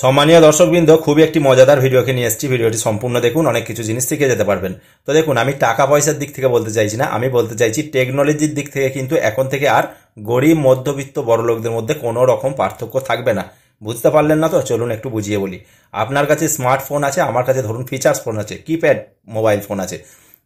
সম্মানীয় দর্শকবৃন্দ খুবই একটি মজাদার ভিডিওকে নিয়ে এসেছি ভিডিওটি সম্পূর্ণ দেখুন অনেক কিছু জিনিস শিখে যেতে পারবেন তো দেখুন আমি টাকা পয়সার দিক থেকে বলতে চাইছি না আমি বলতে চাইছি টেকনোলজির দিক থেকে কিন্তু এখন থেকে আর গরিব মধ্যবিত্ত বড়লোকদের মধ্যে কোনো রকম পার্থক্য থাকবে না বুঝতে পারলেন না তো চলুন একটু বুঝিয়ে বলি আপনার কাছে স্মার্টফোন আছে আমার কাছে ধরুন ফিচার্স ফোন আছে কিপ্যাড মোবাইল ফোন আছে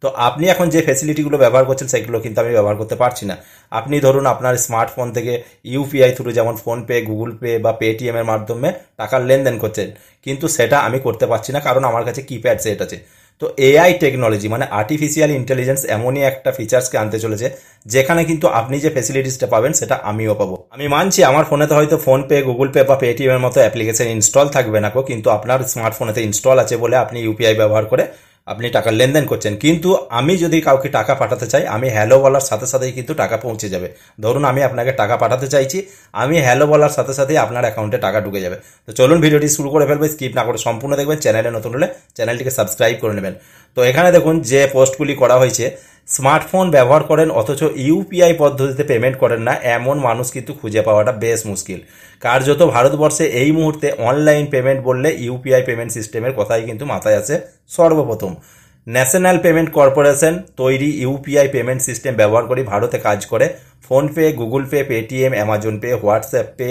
তো আপনি এখন যে ফ্যাসিলিটিগুলো ব্যবহার করছেন সেগুলো কিন্তু আমি ব্যবহার করতে পারছি না আপনি ধরুন আপনার স্মার্টফোন থেকে ইউপিআই থ্রু যেমন ফোনপে গুগল পে বা পেটিএমের মাধ্যমে টাকার লেনদেন করছেন কিন্তু সেটা আমি করতে পারছি না কারণ আমার কাছে কিপ্যাড সেট আছে তো এআই টেকনোলজি মানে আর্টিফিশিয়াল ইন্টেলিজেন্স এমনই একটা ফিচার্সকে আনতে চলেছে যেখানে কিন্তু আপনি যে ফেসিলিটিসটা পাবেন সেটা আমিও পাবো আমি মানছি আমার ফোনে তো হয়তো ফোনপে গুগল পে বা পেটিএমের মতো অ্যাপ্লিকেশন ইনস্টল থাকবে না কিন্তু আপনার স্মার্টফোনেতে ইনস্টল আছে বলে আপনি ইউপিআই ব্যবহার করে আপনি টাকার লেনদেন করছেন কিন্তু আমি যদি কাউকে টাকা পাঠাতে চাই আমি হ্যালো বলার সাথে সাথেই কিন্তু টাকা পৌঁছে যাবে ধরুন আমি আপনাকে টাকা পাঠাতে চাইছি আমি হ্যালো বলার সাথে সাথেই আপনার অ্যাকাউন্টে টাকা ঢুকে যাবে তো চলুন ভিডিওটি শুরু করে ফেলবে স্কিপ না করে সম্পূর্ণ দেখবেন চ্যানেলে নতুন হলে চ্যানেলটিকে সাবস্ক্রাইব করে নেবেন তো এখানে দেখুন যে পোস্টগুলি করা হয়েছে স্মার্টফোন ব্যবহার করেন অথচ ইউপিআই পদ্ধতিতে পেমেন্ট করেন না এমন মানুষ কিন্তু খুঁজে পাওয়াটা বেশ মুশকিল কার্যত ভারতবর্ষে এই মুহূর্তে অনলাইন পেমেন্ট বললে ইউপিআই পেমেন্ট সিস্টেমের কথাই কিন্তু মাথায় আসে সর্বপ্রথম ন্যাশনাল পেমেন্ট কর্পোরেশন তৈরি ইউপিআই পেমেন্ট সিস্টেম ব্যবহার করে ভারতে কাজ করে PhonePe Google Pay Paytm Amazon Pay WhatsApp Pay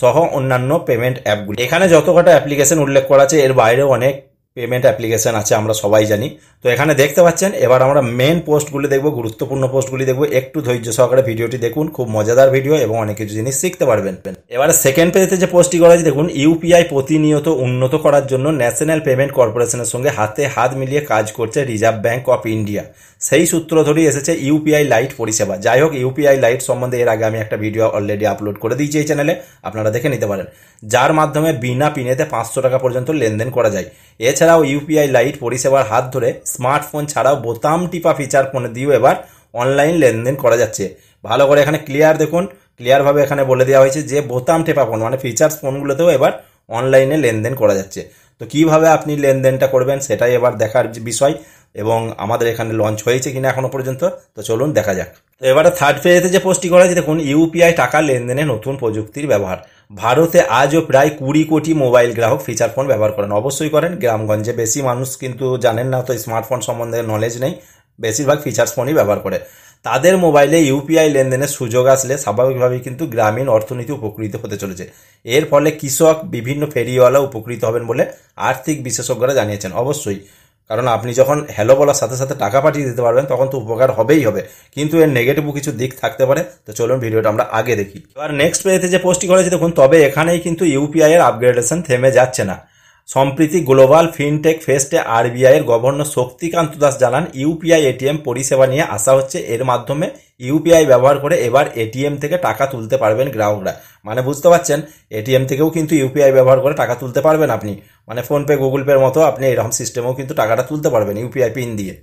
সহ অন্যান্য পেমেন্ট অ্যাপগুলি এখানে যত কটা অ্যাপ্লিকেশন উল্লেখ করা আছে এর বাইরেও অনেক পেমেন্ট অ্যাপ্লিকেশান আছে আমরা সবাই জানি তো এখানে দেখতে পাচ্ছেন এবার আমরা মেন পোস্টগুলি দেখব গুরুত্বপূর্ণ পোস্টগুলি দেখব একটু ধৈর্য সহকারে ভিডিওটি দেখুন খুব মজাদার ভিডিও এবং অনেক কিছু জিনিস শিখতে পারবেন এবার সেকেন্ড পেজেতে যে পোস্টটি করা হয়েছে দেখুন ইউপিআই প্রতিনিয়ত উন্নত করার জন্য ন্যাশনাল পেমেন্ট কর্পোরেশনের সঙ্গে হাতে হাত মিলিয়ে কাজ করছে রিজার্ভ ব্যাঙ্ক অফ ইন্ডিয়া সেই সূত্র ধরেই এসেছে ইউপিআই লাইট পরিষেবা যাই হোক ইউপিআই লাইট সম্বন্ধে এর আগে আমি একটা ভিডিও অলরেডি আপলোড করে দিয়েছি এই চ্যানেলে আপনারা দেখে নিতে পারেন যার মাধ্যমে বিনা পিনেতে পাঁচশো টাকা পর্যন্ত লেনদেন করা যায় এছাড়া এছাড়াও ইউপিআই লাইট পরিষেবার হাত ধরে স্মার্টফোন ছাড়াও বোতাম টিপা ফিচার ফোনে দিয়েও এবার অনলাইন লেনদেন করা যাচ্ছে ভালো করে এখানে ক্লিয়ার দেখুন ক্লিয়ারভাবে এখানে বলে দেওয়া হয়েছে যে বোতাম টেপা ফোন মানে ফিচার্স ফোনগুলোতেও এবার অনলাইনে লেনদেন করা যাচ্ছে তো কিভাবে আপনি লেনদেনটা করবেন সেটাই এবার দেখার বিষয় এবং আমাদের এখানে লঞ্চ হয়েছে কিনা এখনো পর্যন্ত তো চলুন দেখা যাক তো এবারে থার্ড পেজেতে যে পোস্টটি করা হয়েছে দেখুন ইউপিআই টাকা লেনদেনে নতুন প্রযুক্তির ব্যবহার ভারতে আজও প্রায় কুড়ি কোটি মোবাইল গ্রাহক ফিচার ফোন ব্যবহার করেন অবশ্যই করেন গ্রামগঞ্জে বেশি মানুষ কিন্তু জানেন না তো স্মার্টফোন সম্বন্ধে নলেজ নেই বেশিরভাগ ফিচার্স ফোনই ব্যবহার করে তাদের মোবাইলে ইউপিআই লেনদেনের সুযোগ আসলে স্বাভাবিকভাবেই কিন্তু গ্রামীণ অর্থনীতি উপকৃত হতে চলেছে এর ফলে কৃষক বিভিন্ন ফেরিওয়ালা উপকৃত হবেন বলে আর্থিক বিশেষজ্ঞরা জানিয়েছেন অবশ্যই কারণ আপনি যখন হ্যালো বলার সাথে সাথে টাকা পাঠিয়ে দিতে পারবেন তখন তো উপকার হবেই হবে কিন্তু এর নেগেটিভও কিছু দিক থাকতে পারে তো চলুন ভিডিওটা আমরা আগে দেখি এবার নেক্সট পেজে যে পোস্টটি করেছি দেখুন তবে এখানেই কিন্তু ইউপিআই এর আপগ্রেডেশন থেমে যাচ্ছে না সম্প্রীতি গ্লোবাল ফিনটেক ফেস্টে আরবিআইয়ের গভর্নর শক্তিকান্ত দাস জানান ইউপিআই এটিএম পরিষেবা নিয়ে আসা হচ্ছে এর মাধ্যমে ইউপিআই ব্যবহার করে এবার এটিএম থেকে টাকা তুলতে পারবেন গ্রাহকরা মানে বুঝতে পারছেন এটিএম থেকেও কিন্তু ইউপিআই ব্যবহার করে টাকা তুলতে পারবেন আপনি মানে ফোনপে গুগল পের মতো আপনি এরকম সিস্টেমেও কিন্তু টাকাটা তুলতে পারবেন ইউপিআই পিন দিয়ে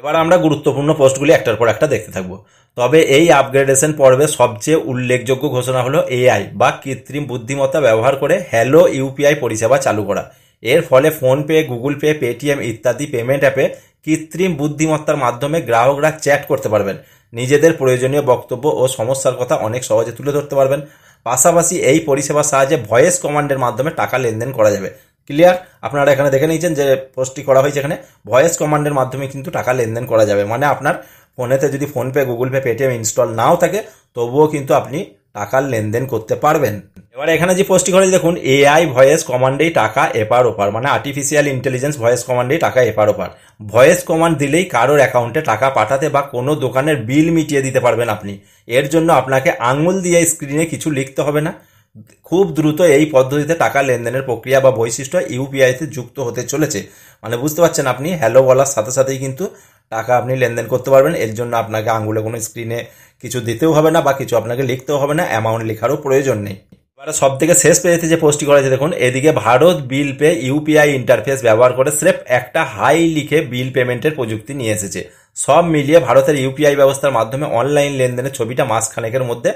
এবার আমরা গুরুত্বপূর্ণ পোস্টগুলি একটার পর একটা দেখতে থাকবো তবে এই আপগ্রেডেশন পর্বে সবচেয়ে উল্লেখযোগ্য ঘোষণা হলো এআই বা কৃত্রিম বুদ্ধিমত্তা ব্যবহার করে হ্যালো ইউপিআই পরিষেবা চালু করা এর ফলে ফোনপে গুগল পে পেটিএম ইত্যাদি পেমেন্ট অ্যাপে কৃত্রিম বুদ্ধিমত্তার মাধ্যমে গ্রাহকরা চ্যাট করতে পারবেন নিজেদের প্রয়োজনীয় বক্তব্য ও সমস্যার কথা অনেক সহজে তুলে ধরতে পারবেন পাশাপাশি এই পরিষেবার সাহায্যে ভয়েস কমান্ডের মাধ্যমে টাকা লেনদেন করা যাবে ক্লিয়ার আপনারা এখানে দেখে নিয়েছেন যে পোস্টটি করা হয়েছে এখানে ভয়েস কমান্ডের মাধ্যমে কিন্তু টাকা লেনদেন করা যাবে মানে আপনার ফোনেতে যদি PhonePe Google Pay Paytm install নাও থাকে তবুও কিন্তু আপনি টাকার লেনদেন করতে পারবেন এবার এখানে যে পোস্টটি করেছে দেখুন এআই ভয়েস কমান্ডেই টাকা এপার ওপার মানে আর্টিফিশিয়াল ইন্টেলিজেন্স ভয়েস কমান্ডেই টাকা এপার ওপার ভয়েস কমান্ড দিলেই কারোর অ্যাকাউন্টে টাকা পাঠাতে বা কোনো দোকানের বিল মিটিয়ে দিতে পারবেন আপনি এর জন্য আপনাকে আঙুল দিয়ে স্ক্রিনে কিছু লিখতে হবে না খুব দ্রুত এই পদ্ধতিতে টাকা লেনদেনের প্রক্রিয়া বা বৈশিষ্ট্য ইউপিআইতে যুক্ত হতে চলেছে মানে বুঝতে পারছেন আপনি হ্যালো বলার সাথে সাথেই কিন্তু টাকা আপনি লেনদেন করতে পারবেন এর জন্য আপনাকে আঙুলে কোনো স্ক্রিনে কিছু দিতেও হবে না বা কিছু আপনাকে লিখতেও হবে না অ্যামাউন্ট লেখারও প্রয়োজন নেই এবার সব থেকে শেষ পেয়েছে যে পোস্টটি হয়েছে দেখুন এদিকে Bharat bill pay UPI interface ব্যবহার করে স্রেফ একটা হাই লিখে বিল পেমেন্টের প্রযুক্তি নিয়ে এসেছে সব মিলিয়ে ভারতের ইউপিআই ব্যবস্থার মাধ্যমে অনলাইন লেনদেনের ছবিটা মাসখানেকের মধ্যে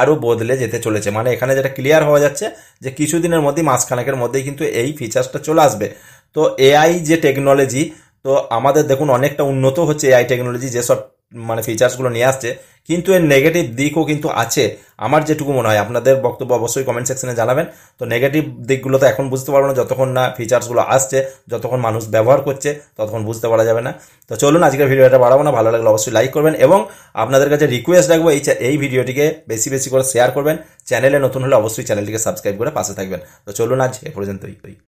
আরও বদলে যেতে চলেছে মানে এখানে যেটা ক্লিয়ার হওয়া যাচ্ছে যে কিছুদিনের মধ্যেই মাসখানেকের মধ্যেই কিন্তু এই ফিচার্সটা চলে আসবে তো এআই যে টেকনোলজি তো আমাদের দেখুন অনেকটা উন্নত হচ্ছে এআই টেকনোলজি যেসব মানে ফিচার্সগুলো নিয়ে আসছে কিন্তু এর নেগেটিভ দিকও কিন্তু আছে আমার যেটুকু মনে হয় আপনাদের বক্তব্য অবশ্যই কমেন্ট সেকশনে জানাবেন তো নেগেটিভ দিকগুলো তো এখন বুঝতে পারবো না যতক্ষণ না ফিচার্সগুলো আসছে যতক্ষণ মানুষ ব্যবহার করছে ততক্ষণ বুঝতে পারা যাবে না তো চলুন আজকের ভিডিওটা বাড়াবো না ভালো লাগলে অবশ্যই লাইক করবেন এবং আপনাদের কাছে রিকোয়েস্ট রাখবো এই এই ভিডিওটিকে বেশি বেশি করে শেয়ার করবেন চ্যানেলে নতুন হলে অবশ্যই চ্যানেলটিকে সাবস্ক্রাইব করে পাশে থাকবেন তো চলুন আজ এ পর্যন্তই